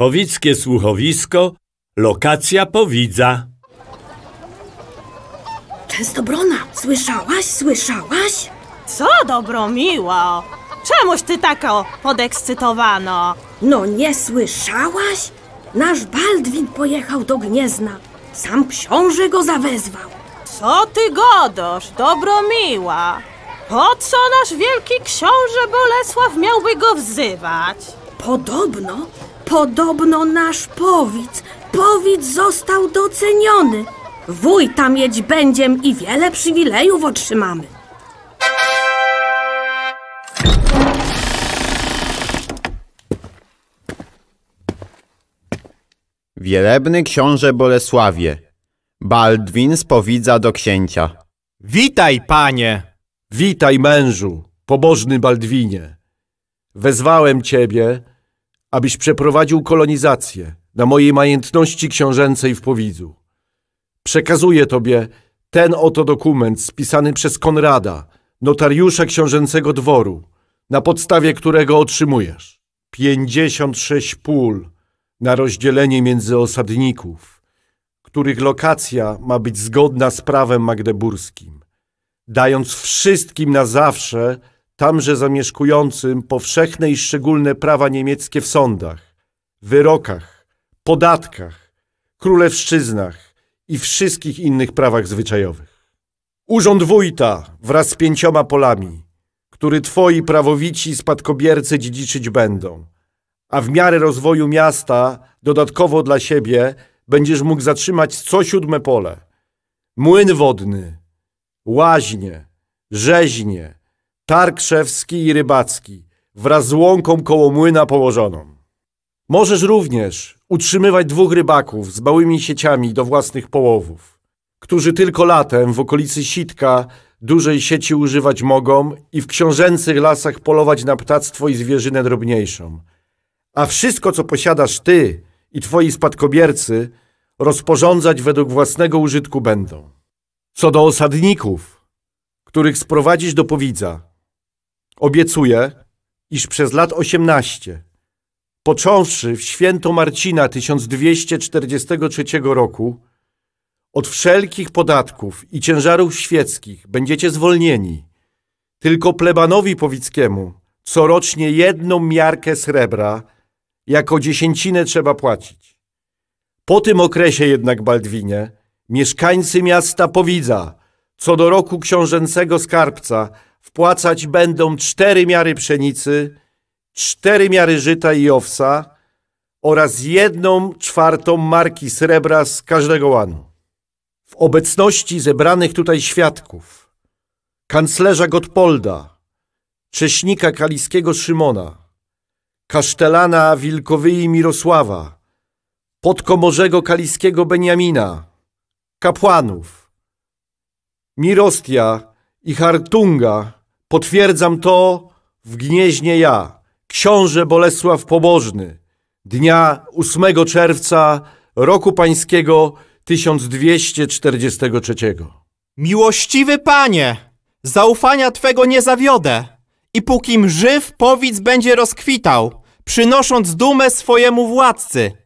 Powickie słuchowisko, lokacja Powidza. Częstobrona, słyszałaś, słyszałaś? Co, Dobromiła? Czemuś ty taka podekscytowano? No nie słyszałaś? Nasz Baldwin pojechał do Gniezna. Sam książę go zawezwał. Co ty godosz, Dobromiła? Po co nasz wielki książę Bolesław miałby go wzywać? Podobno Podobno nasz powic, powic został doceniony. tam jeść będziem i wiele przywilejów otrzymamy. Wielebny książę Bolesławie, Baldwin spowidza do księcia. Witaj, panie! Witaj, mężu, pobożny Baldwinie. Wezwałem ciebie, abyś przeprowadził kolonizację na mojej majątności książęcej w Powidzu. Przekazuję tobie ten oto dokument spisany przez Konrada, notariusza książęcego dworu, na podstawie którego otrzymujesz 56 pól na rozdzielenie między osadników, których lokacja ma być zgodna z prawem magdeburskim, dając wszystkim na zawsze tamże zamieszkującym powszechne i szczególne prawa niemieckie w sądach, wyrokach, podatkach, królewszczyznach i wszystkich innych prawach zwyczajowych. Urząd wójta wraz z pięcioma polami, który twoi prawowici spadkobiercy dziedziczyć będą, a w miarę rozwoju miasta dodatkowo dla siebie będziesz mógł zatrzymać co siódme pole. Młyn wodny, łaźnie, rzeźnie, targ szewski i rybacki, wraz z łąką koło młyna położoną. Możesz również utrzymywać dwóch rybaków z małymi sieciami do własnych połowów, którzy tylko latem w okolicy sitka dużej sieci używać mogą i w książęcych lasach polować na ptactwo i zwierzynę drobniejszą. A wszystko, co posiadasz ty i twoi spadkobiercy, rozporządzać według własnego użytku będą. Co do osadników, których sprowadzisz do powidza, Obiecuję, iż przez lat 18, począwszy w święto Marcina 1243 roku, od wszelkich podatków i ciężarów świeckich będziecie zwolnieni. Tylko plebanowi powickiemu corocznie jedną miarkę srebra jako dziesięcinę trzeba płacić. Po tym okresie jednak, Baldwinie, mieszkańcy miasta Powidza, co do roku książęcego skarbca, wpłacać będą cztery miary pszenicy, cztery miary żyta i owsa oraz jedną czwartą marki srebra z każdego łanu. W obecności zebranych tutaj świadków, kanclerza Gotpolda, cześnika kaliskiego Szymona, kasztelana Wilkowyi Mirosława, podkomorzego kaliskiego Beniamina, kapłanów, Mirostia i Hartunga, potwierdzam to w Gnieźnie ja, książę Bolesław Pobożny, dnia 8 czerwca roku pańskiego 1243. Miłościwy panie, zaufania twego nie zawiodę i póki żyw powic będzie rozkwitał, przynosząc dumę swojemu władcy.